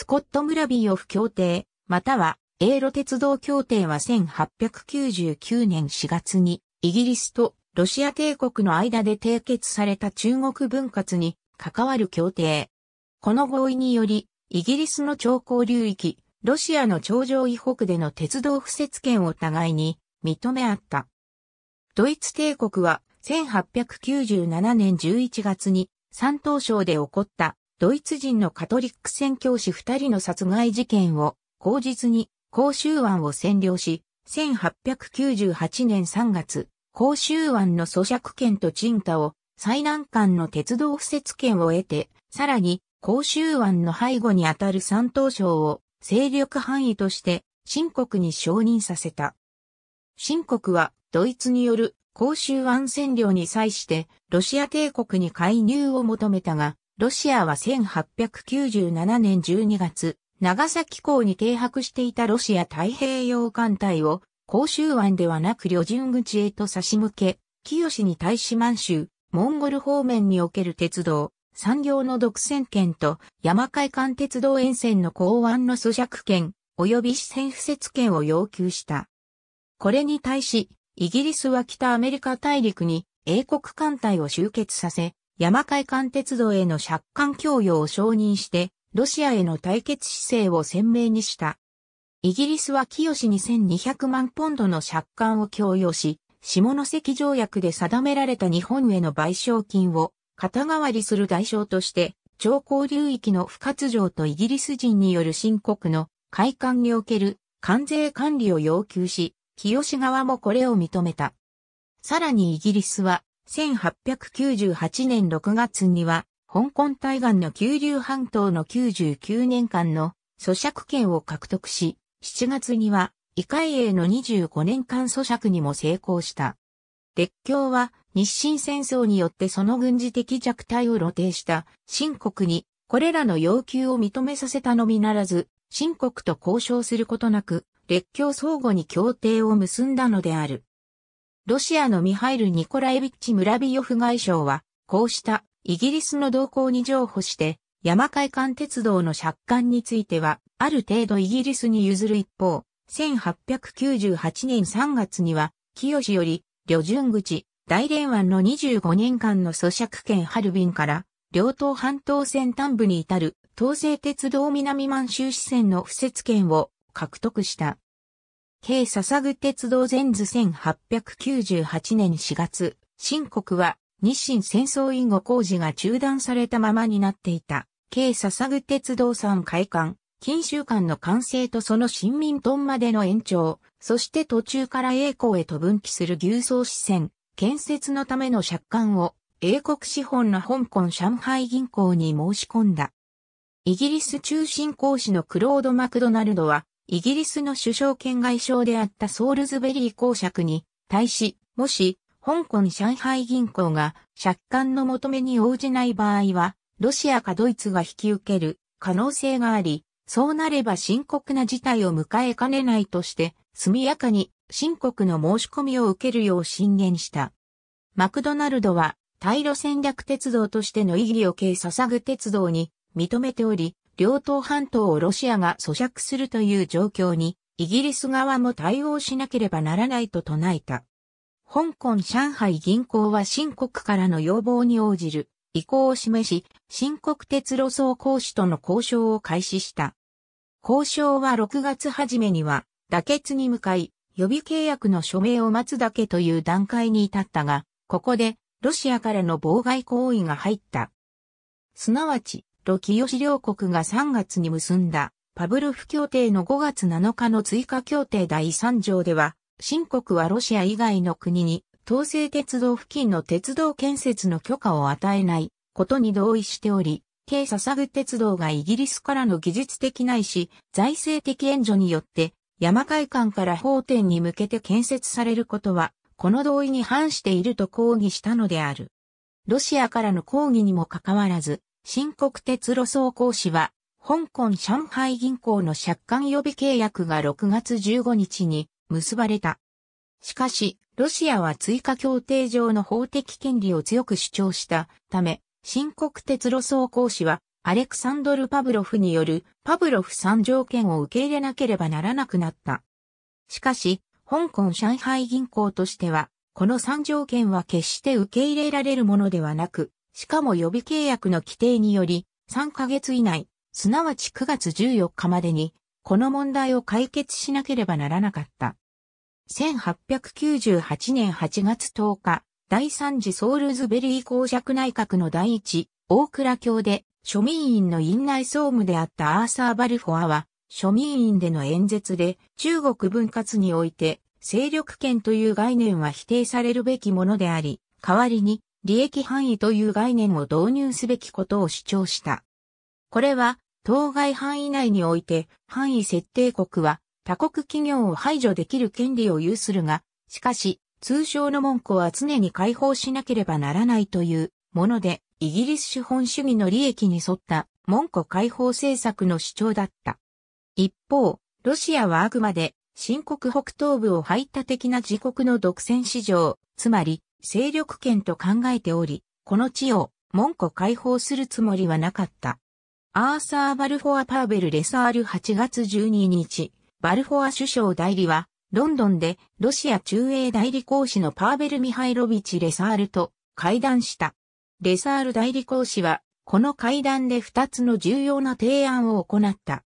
スコット・ムラビーオフ協定、または、英路鉄道協定は1899年4月に、イギリスとロシア帝国の間で締結された中国分割に関わる協定。この合意により、イギリスの長江流域、ロシアの頂上以北での鉄道不設権を互いに認め合った。ドイツ帝国は1897年11月に山東省で起こったドイツ人のカトリック宣教師二人の殺害事件を、口実に、甲州湾を占領し、1898年3月、甲州湾の租借権と賃貸を、最難関の鉄道敷設権を得て、さらに、甲州湾の背後にあたる三島省を、勢力範囲として、新国に承認させた。新国は、ドイツによる甲州湾占領に際して、ロシア帝国に介入を求めたが、ロシアは1897年12月、長崎港に停泊していたロシア太平洋艦隊を、甲州湾ではなく旅順口へと差し向け、清に対し満州、モンゴル方面における鉄道、産業の独占権と山海間鉄道沿線の港湾の租借権、及び支線付設権を要求した。これに対し、イギリスは北アメリカ大陸に英国艦隊を集結させ、山海間鉄道への借款供与を承認して、ロシアへの対決姿勢を鮮明にした。イギリスは清に1200万ポンドの借款を供与し、下関条約で定められた日本への賠償金を肩代わりする代償として、超高流域の不活状とイギリス人による深刻の海館における関税管理を要求し、清側もこれを認めた。さらにイギリスは1898年6月には、香港対岸の九流半島の99年間の咀嚼権を獲得し、7月には、異界営の25年間咀嚼にも成功した。列強は日清戦争によってその軍事的弱体を露呈した新国にこれらの要求を認めさせたのみならず、新国と交渉することなく、列強相互に協定を結んだのである。ロシアのミハイル・ニコライビッチ・ムラビヨフ外相は、こうしたイギリスの動向に譲歩して、山海間鉄道の借款については、ある程度イギリスに譲る一方、1898年3月には、清志より、旅順口、大連湾の25年間の租借権ハルビンから、両島半島線端部に至る、東西鉄道南満州支線の敷設権を獲得した。京笹具鉄道全図1898年4月、新国は日清戦争以後工事が中断されたままになっていた、京笹具鉄道3開館、近州間の完成とその新民ンまでの延長、そして途中から栄光へと分岐する牛層支線、建設のための借款を英国資本の香港上海銀行に申し込んだ。イギリス中心講師のクロード・マクドナルドはイギリスの首相兼外相であったソールズベリー公爵に対し、もし、香港上海銀行が借款の求めに応じない場合は、ロシアかドイツが引き受ける可能性があり、そうなれば深刻な事態を迎えかねないとして、速やかに深告の申し込みを受けるよう進言した。マクドナルドは、対ロ戦略鉄道としての意義を計捧ぐ鉄道に認めており、両党半島をロシアが咀嚼するという状況に、イギリス側も対応しなければならないと唱えた。香港上海銀行は新国からの要望に応じる意向を示し、新国鉄路総工士との交渉を開始した。交渉は6月初めには、妥結に向かい、予備契約の署名を待つだけという段階に至ったが、ここでロシアからの妨害行為が入った。すなわち、ロ清両国が3月に結んだパブロフ協定の5月7日の追加協定第3条では、新国はロシア以外の国に統制鉄道付近の鉄道建設の許可を与えないことに同意しており、軽笹グ鉄道がイギリスからの技術的ないし、財政的援助によって、山海間から法典に向けて建設されることは、この同意に反していると抗議したのである。ロシアからの抗議にもかかわらず、新国鉄路総工士は、香港上海銀行の借款予備契約が6月15日に結ばれた。しかし、ロシアは追加協定上の法的権利を強く主張したため、新国鉄路総工士は、アレクサンドル・パブロフによるパブロフ3条件を受け入れなければならなくなった。しかし、香港上海銀行としては、この3条件は決して受け入れられるものではなく、しかも予備契約の規定により、3ヶ月以内、すなわち9月14日までに、この問題を解決しなければならなかった。1898年8月10日、第3次ソウルズベリー公爵内閣の第一、大倉教で、庶民院の院内総務であったアーサー・バルフォアは、庶民院での演説で、中国分割において、勢力圏という概念は否定されるべきものであり、代わりに利益範囲という概念を導入すべきことを主張した。これは、当該範囲内において、範囲設定国は他国企業を排除できる権利を有するが、しかし、通常の文庫は常に開放しなければならないというもので、イギリス資本主義の利益に沿った文庫開放政策の主張だった。一方、ロシアはあくまで新国北東部を排他的な自国の独占市場、つまり勢力圏と考えており、この地を門戸解放するつもりはなかった。アーサー・バルフォア・パーベル・レサール8月12日、バルフォア首相代理は、ロンドンでロシア中英代理公使のパーベル・ミハイロビチ・レサールと会談した。レサール代理公使は、この会談で2つの重要な提案を行った。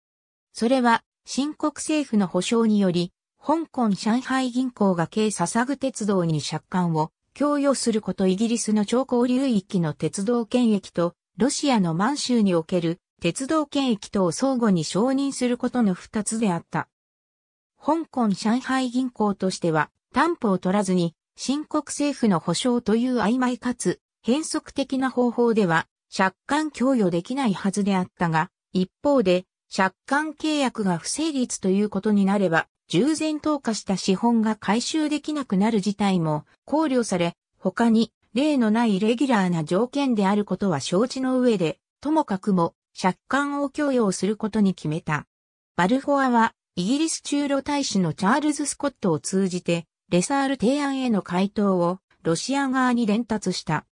それは、新国政府の保障により、香港上海銀行が軽笹具鉄道に借款を供与することイギリスの超高流域の鉄道権益と、ロシアの満州における鉄道権益とを相互に承認することの二つであった。香港上海銀行としては担保を取らずに、新国政府の保障という曖昧かつ変則的な方法では借款供与できないはずであったが、一方で借款契約が不成立ということになれば、従前投下した資本が回収できなくなる事態も考慮され、他に例のないレギュラーな条件であることは承知の上で、ともかくも借款を供与することに決めた。バルフォアは、イギリス中露大使のチャールズ・スコットを通じて、レサール提案への回答をロシア側に伝達した。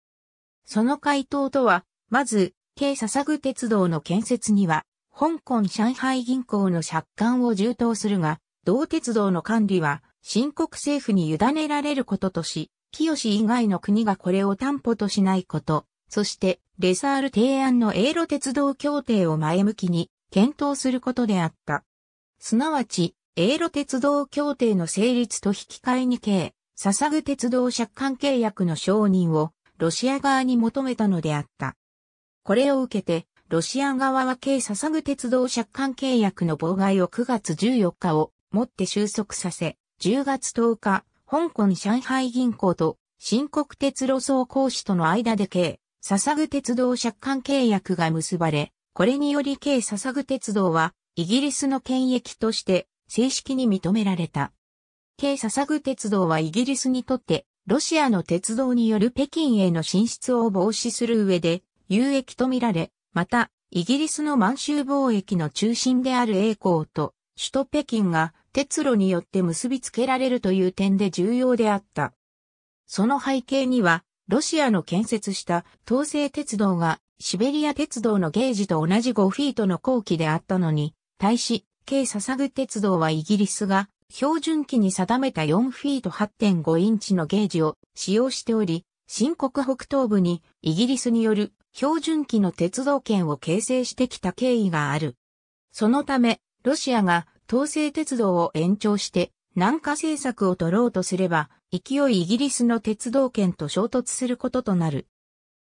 その回答とは、まず、軽笹グ鉄道の建設には、香港上海銀行の借款を充当するが、同鉄道の管理は、新国政府に委ねられることとし、清以外の国がこれを担保としないこと、そして、レサール提案の英路鉄道協定を前向きに検討することであった。すなわち、英路鉄道協定の成立と引き換えに計、捧ぐ鉄道借款契約の承認をロシア側に求めたのであった。これを受けて、ロシア側は計捧ぐ鉄道借款契約の妨害を9月14日を持って収束させ、10月10日、香港上海銀行と新国鉄路総工士との間で計、笹具鉄道借款契約が結ばれ、これにより計笹具鉄道はイギリスの権益として正式に認められた。計笹具鉄道はイギリスにとってロシアの鉄道による北京への進出を防止する上で有益とみられ、またイギリスの満州貿易の中心である栄光と首都北京が鉄路によって結びつけられるという点で重要であった。その背景には、ロシアの建設した東西鉄道がシベリア鉄道のゲージと同じ5フィートの後期であったのに、対し、軽捧ぐ鉄道はイギリスが標準機に定めた4フィート8.5インチのゲージを使用しており、新国北東部にイギリスによる標準機の鉄道圏を形成してきた経緯がある。そのため、ロシアが東西鉄道を延長して、南下政策を取ろうとすれば、勢いイギリスの鉄道圏と衝突することとなる。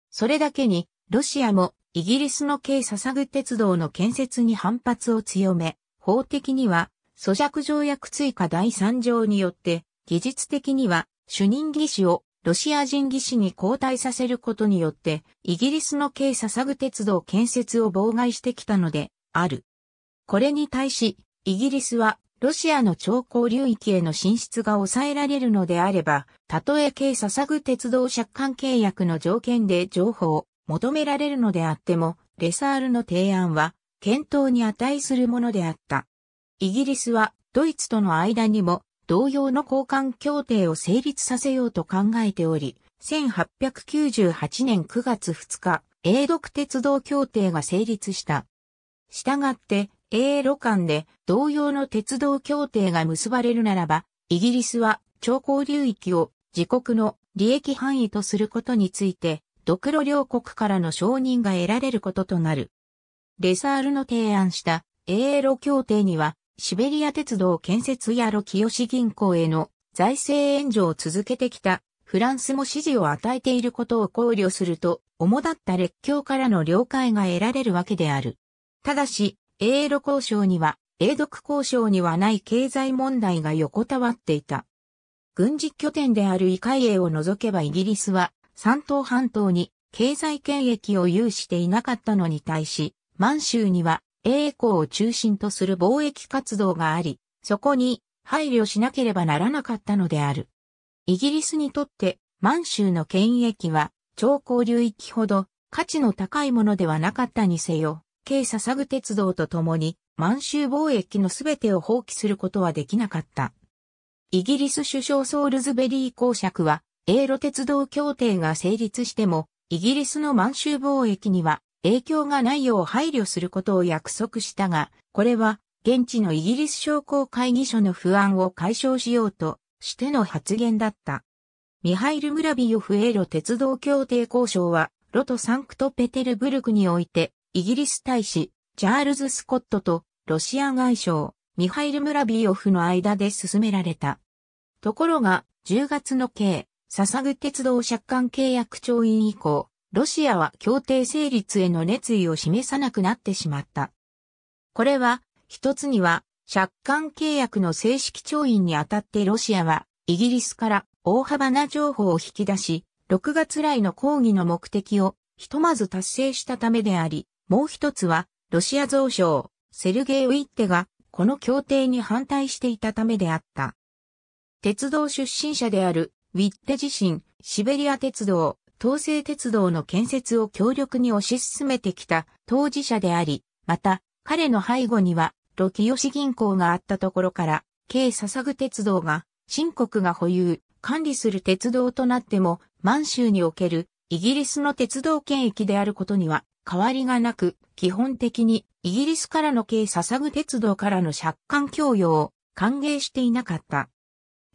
それだけに、ロシアもイギリスの軽捧ぐ鉄道の建設に反発を強め、法的には、咀嚼条約追加第3条によって、技術的には、主任技師をロシア人技師に交代させることによって、イギリスの軽捧ぐ鉄道建設を妨害してきたので、ある。これに対し、イギリスはロシアの超高流域への進出が抑えられるのであれば、たとえ軽捧ぐ鉄道借款契約の条件で情報を求められるのであっても、レサールの提案は検討に値するものであった。イギリスはドイツとの間にも同様の交換協定を成立させようと考えており、1898年9月2日、英独鉄道協定が成立した。したがって、英露間で同様の鉄道協定が結ばれるならば、イギリスは超高流域を自国の利益範囲とすることについて、独路両国からの承認が得られることとなる。レサールの提案した英露協定には、シベリア鉄道建設やロキヨシ銀行への財政援助を続けてきたフランスも支持を与えていることを考慮すると、主だった列強からの了解が得られるわけである。ただし、英露交渉には、英独交渉にはない経済問題が横たわっていた。軍事拠点である異イエを除けばイギリスは、三島半島に経済権益を有していなかったのに対し、満州には英公を中心とする貿易活動があり、そこに配慮しなければならなかったのである。イギリスにとって満州の権益は超高流域ほど価値の高いものではなかったにせよ、京佐サグ鉄道と共に満州貿易のすべてを放棄することはできなかった。イギリス首相ソールズベリー公爵は、英ロ鉄道協定が成立しても、イギリスの満州貿易には影響がないよう配慮することを約束したが、これは現地のイギリス商工会議所の不安を解消しようとしての発言だった。ミハイル・ムラビヨフ英ロ鉄道協定交渉は、ロトサンクトペテルブルクにおいてイギリス大使、チャールズ・スコットとロシア外相、ミハイル・ムラビーオフの間で進められた。ところが、10月の刑、笹ぐ鉄道借款契約調印以降、ロシアは協定成立への熱意を示さなくなってしまった。これは、一つには、借款契約の正式調印にあたってロシアは、イギリスから大幅な情報を引き出し、6月来の抗議の目的をひとまず達成したためであり、もう一つは、ロシア増相、セルゲイ・ウィッテが、この協定に反対していたためであった。鉄道出身者である、ウィッテ自身、シベリア鉄道、東西鉄道の建設を強力に推し進めてきた当事者であり、また、彼の背後には、ロキヨシ銀行があったところから、軽サグ鉄道が、新国が保有、管理する鉄道となっても、満州におけるイギリスの鉄道圏域であることには変わりがなく、基本的にイギリスからの軽捧ぐ鉄道からの借款供与を歓迎していなかった。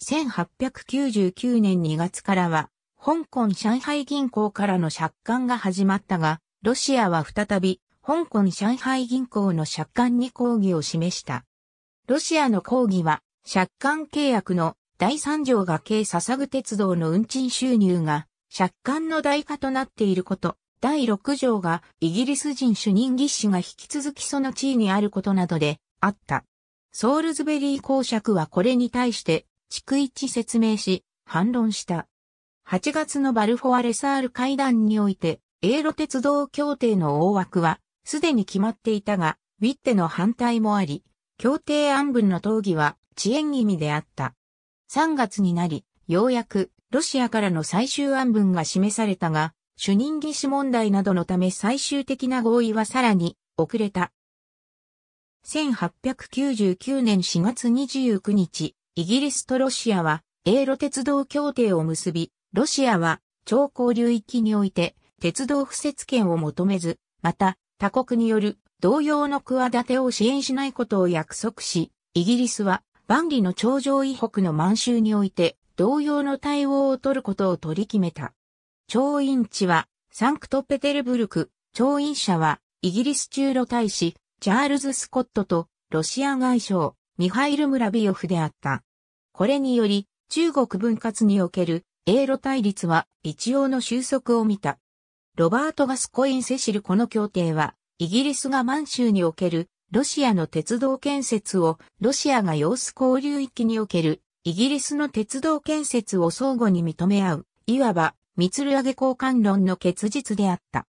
1899年2月からは、香港上海銀行からの借款が始まったが、ロシアは再び、香港上海銀行の借款に抗議を示した。ロシアの抗議は、借款契約の第3条が軽捧ぐ鉄道の運賃収入が、借款の代価となっていること、第6条がイギリス人主任技師が引き続きその地位にあることなどであった。ソールズベリー公爵はこれに対して逐一説明し反論した。8月のバルフォアレサール会談において、英路鉄道協定の大枠はすでに決まっていたが、ウィッテの反対もあり、協定案文の討議は遅延気味であった。3月になり、ようやくロシアからの最終案文が示されたが、主任技師問題などのため最終的な合意はさらに遅れた。1899年4月29日、イギリスとロシアは、英露鉄道協定を結び、ロシアは、超高流域において、鉄道不設権を求めず、また、他国による同様の企てを支援しないことを約束し、イギリスは、万里の頂上以北の満州において、同様の対応を取ることを取り決めた。調印地は、サンクトペテルブルク、調印者は、イギリス中路大使、チャールズ・スコットと、ロシア外相、ミハイル・ムラビオフであった。これにより、中国分割における、英露対立は、一応の収束を見た。ロバート・ガスコイン・セシルこの協定は、イギリスが満州における、ロシアの鉄道建設を、ロシアが様子交流域における、イギリスの鉄道建設を相互に認め合う、いわば、密上げ交換論の結実であった。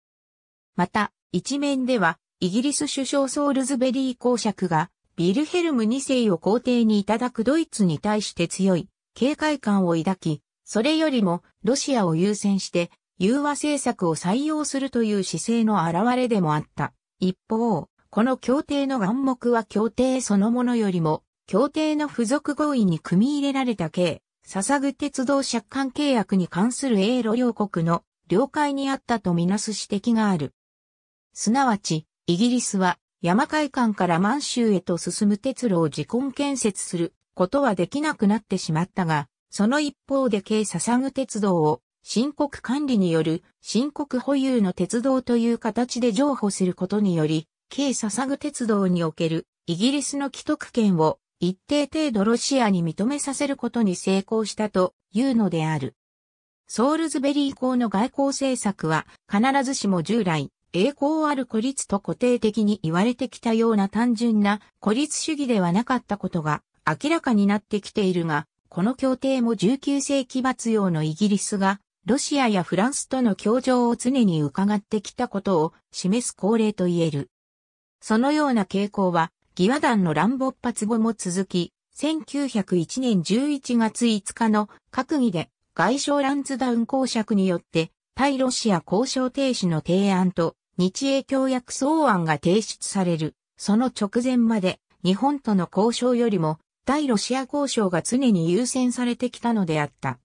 また、一面では、イギリス首相ソールズベリー公爵が、ビルヘルム2世を皇帝にいただくドイツに対して強い警戒感を抱き、それよりもロシアを優先して融和政策を採用するという姿勢の表れでもあった。一方、この協定の眼目は協定そのものよりも、協定の付属合意に組み入れられた計笹ぐ鉄道借款契約に関する英露両国の了解にあったとみなす指摘がある。すなわち、イギリスは山海間から満州へと進む鉄路を自根建設することはできなくなってしまったが、その一方で軽笹ぐ鉄道を申告管理による申告保有の鉄道という形で譲歩することにより、軽笹ぐ鉄道におけるイギリスの既得権を一定程度ロシアに認めさせることに成功したというのである。ソールズベリー校の外交政策は必ずしも従来、栄光ある孤立と固定的に言われてきたような単純な孤立主義ではなかったことが明らかになってきているが、この協定も19世紀末用のイギリスが、ロシアやフランスとの協情を常に伺ってきたことを示す恒例と言える。そのような傾向は義和団の乱勃発後も続き、1901年11月5日の閣議で外相ランズダウン公爵によって対ロシア交渉停止の提案と日英協約草案が提出される。その直前まで日本との交渉よりも対ロシア交渉が常に優先されてきたのであった。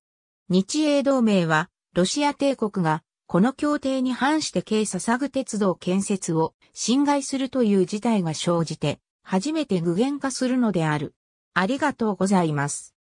日英同盟はロシア帝国がこの協定に反して軽ササグ鉄道建設を侵害するという事態が生じて初めて具現化するのである。ありがとうございます。